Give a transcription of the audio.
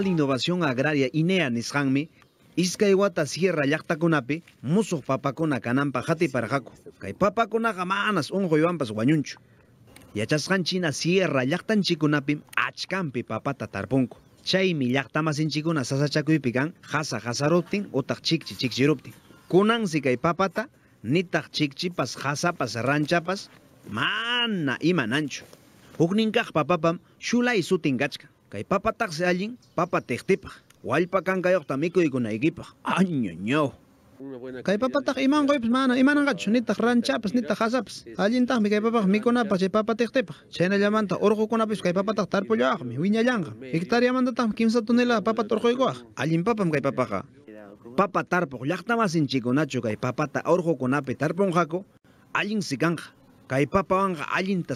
de Innovación Agraria INEA Nesjanme, Iscaiwata Sierra Yactaconape, Muso Papacona Canampa Jate Parajaco, Caipapacona Gamanas, Onjo Ivampas Guanyuncho, Yachascanchina Sierra Yactan Chiconape, Achcampe Papata Tarponco. Chaymi llaqtamas hasa sasachakuypikan jasa jasaroptin otaq chikchi Chirupti, Kunansi kay papata nitaq pas jasapas ranchapas mana Manancho, Hukninkaq papapam shulay sutin sutingachka. Kay papatak si alguien, papatiktipak. Walpa kang kayo tamikoy ko igipa. Anyo nyo. Kay papatak iman koy mano iman ang kacho nita ranchapas nita hasaps. Alin tah mi kay papak mi kuna pa si papatiktipak. Chena llamanta orko kuna pis kay papatak tarpo yag mi winya yang. Hektarya manda tam 15 tonela papatorko ko. Aling papam kay papaka. Papa tarpo llaqtamasin chikunachu kay papata orko kunapi tarponjako. Alin sikanja. Kay aling allinta